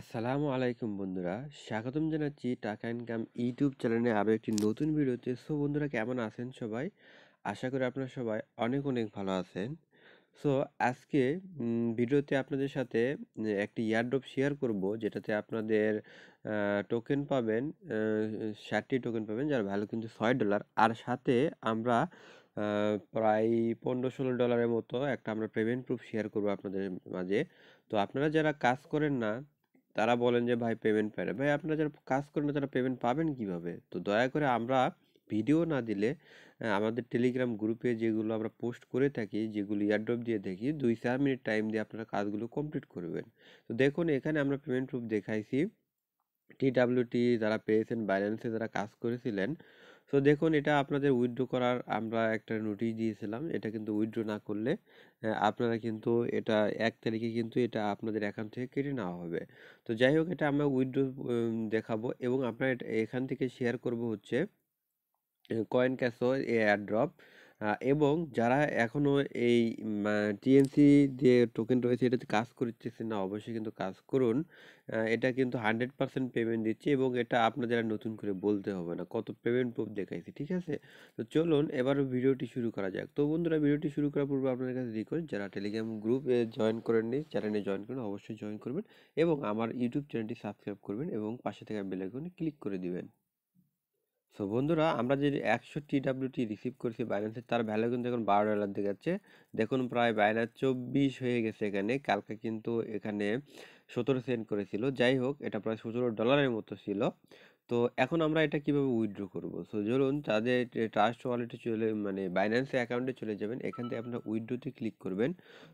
আসসালামু আলাইকুম বন্ধুরা স্বাগতম জানাচ্ছি টাকা ইনকাম ইউটিউব চ্যানেলে আরও একটি নতুন ভিডিওতে সো বন্ধুরা কেমন আছেন সবাই আশা করি আপনারা সবাই অনেক অনেক ভালো আছেন সো আজকে ভিডিওতে আপনাদের সাথে একটি ইয়ারড্রপ শেয়ার করব যেটাতে আপনাদের টোকেন পাবেন ষাটটি টোকেন পাবেন যার ভ্যালু কিন্তু ছয় ডলার আর সাথে আমরা প্রায় পনেরো ষোলো ডলারের মতো একটা আমরা পেমেন্ট প্রুফ শেয়ার করব আপনাদের মাঝে তো আপনারা যারা কাজ করেন না তারা বলেন যে ভাই পেমেন্ট পায় না ভাই আপনারা যারা কাজ করেন তারা পেমেন্ট পাবেন কিভাবে তো দয়া করে আমরা ভিডিও না দিলে আমাদের টেলিগ্রাম গ্রুপে যেগুলো আমরা পোস্ট করে থাকি যেগুলো ইয়ারড্রপ দিয়ে থাকি দুই চার মিনিট টাইম দিয়ে আপনারা কাজগুলো কমপ্লিট করবেন তো দেখুন এখানে আমরা পেমেন্ট প্রুফ দেখাইছি টি যারা পেয়েছেন বাইন্যান্সে যারা কাজ করেছিলেন তো দেখুন এটা আপনাদের উইথড্র করার আমরা একটা নোটিশ দিয়েছিলাম এটা কিন্তু উইথড্র না করলে আপনারা কিন্তু এটা এক তারিখে কিন্তু এটা আপনাদের অ্যাকাউন্ট থেকে কেটে নেওয়া হবে তো যাই হোক এটা আমরা উইথড্র দেখাবো এবং আপনারা এখান থেকে শেয়ার করব হচ্ছে কয়েন ক্যাশো এ অ্যাড্রপ এবং যারা এখনও এই টিএনসি যে টোকেন রয়েছে এটাতে কাজ করতেছে না অবশ্যই কিন্তু কাজ করুন এটা কিন্তু হান্ড্রেড পার্সেন্ট পেমেন্ট দিচ্ছে এবং এটা আপনাদের নতুন করে বলতে হবে না কত পেমেন্ট প্রুফ দেখাইছে ঠিক আছে তো চলুন এবার ভিডিওটি শুরু করা যাক তো বন্ধুরা ভিডিওটি শুরু করার পূর্বে আপনাদের কাছে রিকোয়েস্ট যারা টেলিগ্রাম গ্রুপে জয়েন করেননি চ্যানেলে জয়েন করেন অবশ্যই জয়েন করবেন এবং আমার ইউটিউব চ্যানেলটি সাবস্ক্রাইব করবেন এবং পাশে থাকা বেলাইকনে ক্লিক করে দিবেন সো বন্ধুরা আমরা যে একশো টিডাব্লিউটি রিসিভ করেছি বাইন্যান্সের তার ভ্যালু কিন্তু এখন বারো ডলার দেখাচ্ছে যাচ্ছে দেখুন প্রায় বাইন্যান্স চব্বিশ হয়ে গেছে এখানে কালকে কিন্তু এখানে সতেরো সেন্ট করেছিল যাই হোক এটা প্রায় সতেরো ডলারের মতো ছিল তো এখন আমরা এটা কিভাবে উইথড্র করব সো ধরুন তাদের ট্রাস্ট ওয়ালেটে চলে মানে বাইন্যান্সের অ্যাকাউন্টে চলে যাবেন এখান থেকে আপনার উইথড্রোতে ক্লিক করবেন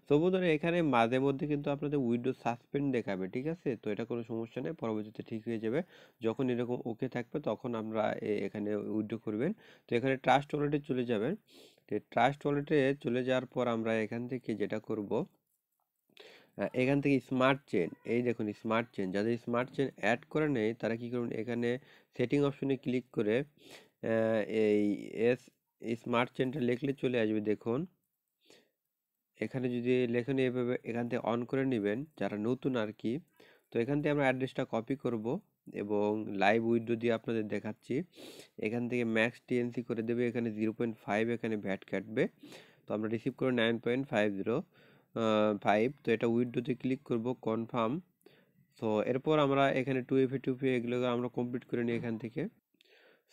তো বন্ধুরা এখানে মাঝে মধ্যে কিন্তু আপনাদের উইথড্রো সাসপেন্ড দেখাবে ঠিক আছে তো এটা কোনো সমস্যা নেই পরবর্তীতে ঠিক হয়ে যাবে যখন এরকম ওকে থাকবে তখন আমরা এখানে উইথড্রো করবেন তো এখানে ট্রাস্ট ওয়ালেটে চলে যাবেন ট্রাস্ট ওয়ালেটে চলে যাওয়ার পর আমরা এখান থেকে যেটা করব এখান থেকে স্মার্ট চেন এই দেখুন স্মার্ট চেন যাদের স্মার্ট চেন অ্যাড করে নেই তারা কি করুন এখানে সেটিং অপশনে ক্লিক করে এই এস স্মার্ট চেনটা লিখলে চলে আসবে দেখুন এখানে যদি লেখেন এভাবে এখান থেকে অন করে নেবেন যারা নতুন আর কি তো এখান থেকে আমরা অ্যাড্রেসটা কপি করব এবং লাইভ উইডো দিয়ে আপনাদের দেখাচ্ছি এখান থেকে ম্যাক্স টিএনসি করে দেবে এখানে জিরো পয়েন্ট ফাইভ এখানে ভ্যাট কাটবে তো আমরা রিসিভ করে nine point five zero five তো এটা উইন্ডোতে ক্লিক করব কনফার্ম তো এরপর আমরা এখানে টু এফি টু এগুলোকে আমরা কমপ্লিট করে নিই এখান থেকে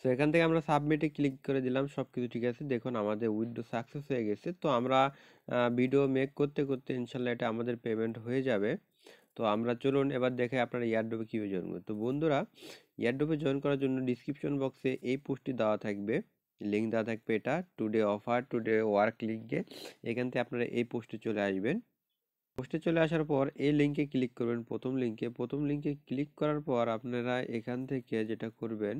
সো এখান থেকে আমরা সাবমিটে ক্লিক করে দিলাম সব কিছু ঠিক আছে দেখুন আমাদের উইন্ডো সাকসেস হয়ে গেছে তো আমরা ভিডিও মেক করতে করতে ইনশাল্লাহ এটা আমাদের পেমেন্ট হয়ে যাবে তো আমরা চলুন এবার দেখে আপনারা ইয়ারডোপে কীভাবে জয়েন করবো তো বন্ধুরা ইয়ারডোপে জয়েন করার জন্য ডিসক্রিপশন বক্সে এই পোস্টটি দেওয়া থাকবে লিঙ্ক দেওয়া থাকবে এটা টুডে অফার টুডে ওয়ার্ক লিঙ্কে এখান থেকে আপনারা এই পোস্টে চলে আসবেন পোস্টে চলে আসার পর এই লিঙ্কে ক্লিক করবেন প্রথম লিঙ্কে প্রথম লিঙ্কে ক্লিক করার পর আপনারা এখান থেকে যেটা করবেন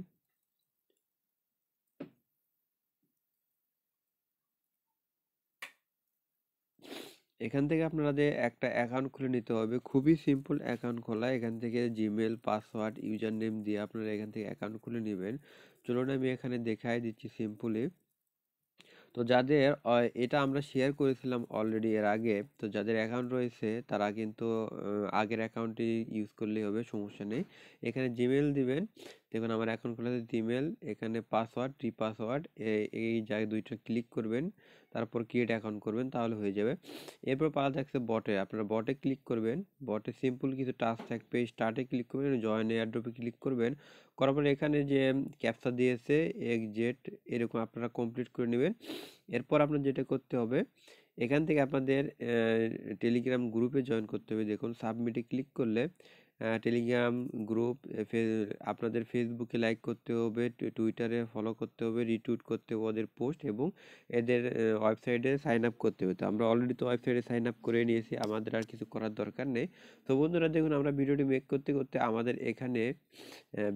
এখান থেকে আপনাদের একটা অ্যাকাউন্ট খুলে নিতে হবে খুবই সিম্পল অ্যাকাউন্ট খোলা এখান থেকে জিমেল পাসওয়ার্ড ইউজার নেম দিয়ে আপনারা এখান থেকে অ্যাকাউন্ট খুলে নেবেন চলুন আমি এখানে দেখাই দিচ্ছি সিম্পলি তো যাদের এটা আমরা শেয়ার করেছিলাম অলরেডি এর আগে তো যাদের অ্যাকাউন্ট রয়েছে তারা কিন্তু আগের অ্যাকাউন্টটি ইউজ করলেই হবে সমস্যা নেই এখানে জিমেল দিবেন দেখুন আমার এখন খোলা আছে জিমেল এখানে পাসওয়ার্ড রি পাসওয়ার্ড এই জায়গায় দুইটা ক্লিক করবেন তারপর ক্রিয়েট অ্যাকাউন্ট করবেন তাহলে হয়ে যাবে এরপর পাওয়া যাচ্ছে বটে আপনারা বটে ক্লিক করবেন বটে সিম্পল কিছু টাস্ক থাকবে স্টার্টে ক্লিক করবেন জয়েন এয়ারড্রপে ক্লিক করবেন করার পরে এখানে যে ক্যাপসা দিয়েছে এক জেট এরকম আপনারা কমপ্লিট করে নেবেন এরপর আপনার যেটা করতে হবে এখান থেকে আপনাদের টেলিগ্রাম গ্রুপে জয়েন করতে হবে দেখুন সাবমিটে ক্লিক করলে টেলিগ্রাম গ্রুপ আপনাদের ফেসবুকে লাইক করতে হবে টুইটারে ফলো করতে হবে রিটুইট করতে হবে ওদের পোস্ট এবং এদের ওয়েবসাইটে সাইন আপ করতে হবে তো আমরা অলরেডি তো ওয়েবসাইটে সাইন আপ করে নিয়েছি আমাদের আর কিছু করার দরকার নেই তো বন্ধুরা দেখুন আমরা ভিডিওটি মেক করতে করতে আমাদের এখানে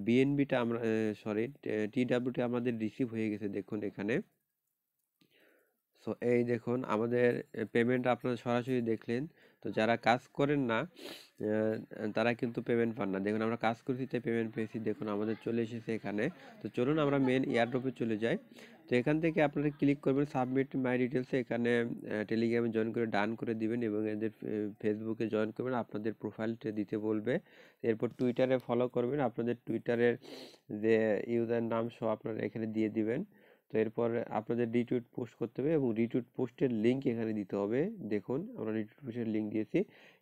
বিএনবিটা আমরা সরি টিডাব্লিউটি আমাদের রিসিভ হয়ে গেছে দেখুন এখানে সো এই দেখুন আমাদের পেমেন্ট আপনারা সরাসরি দেখলেন তো যারা কাজ করেন না তারা কিন্তু পেমেন্ট পান না দেখুন আমরা কাজ করছি তাই পেমেন্ট পেয়েছি দেখুন আমাদের চলে এসেছে এখানে তো চলুন আমরা মেন এয়ারড্রপে চলে যাই তো এখান থেকে আপনারা ক্লিক করবেন সাবমিট মাই ডিটেলসে এখানে টেলিগ্রামে জয়েন করে ডান করে দিবেন এবং এদের ফেসবুকে জয়েন করবেন আপনাদের প্রোফাইলটা দিতে বলবে এরপর টুইটারে ফলো করবেন আপনাদের টুইটারের যে ইউজার নাম সহ আপনারা এখানে দিয়ে দিবেন তো এরপর আপনাদের রিটুইট পোস্ট করতে হবে এবং রিটুইট পোস্টের লিঙ্ক এখানে দিতে হবে দেখুন আমরা রিটুইট পোস্টের লিঙ্ক দিয়েছি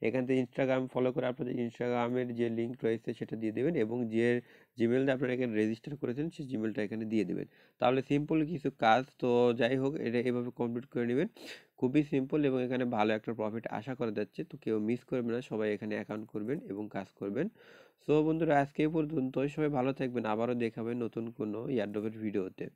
এখান থেকে ইনস্টাগ্রাম ফলো করে আপনাদের ইনস্টাগ্রামের যে লিঙ্ক রয়েছে সেটা দিয়ে দেবেন এবং যে জিমেলটা আপনারা এখানে রেজিস্টার করেছেন সেই জিমেলটা এখানে দিয়ে দেবেন তাহলে সিম্পল কিছু কাজ তো যাই হোক এটা এভাবে কমপ্লিট করে নেবেন খুবই সিম্পল এবং এখানে ভালো একটা প্রফিট আশা করা যাচ্ছে তো কেউ মিস করবেন না সবাই এখানে অ্যাকাউন্ট করবেন এবং কাজ করবেন সো বন্ধুরা আজকে পর্যন্ত সবাই ভালো থাকবেন আবারও দেখাবেন নতুন কোনো ইয়ারডোবের ভিডিওতে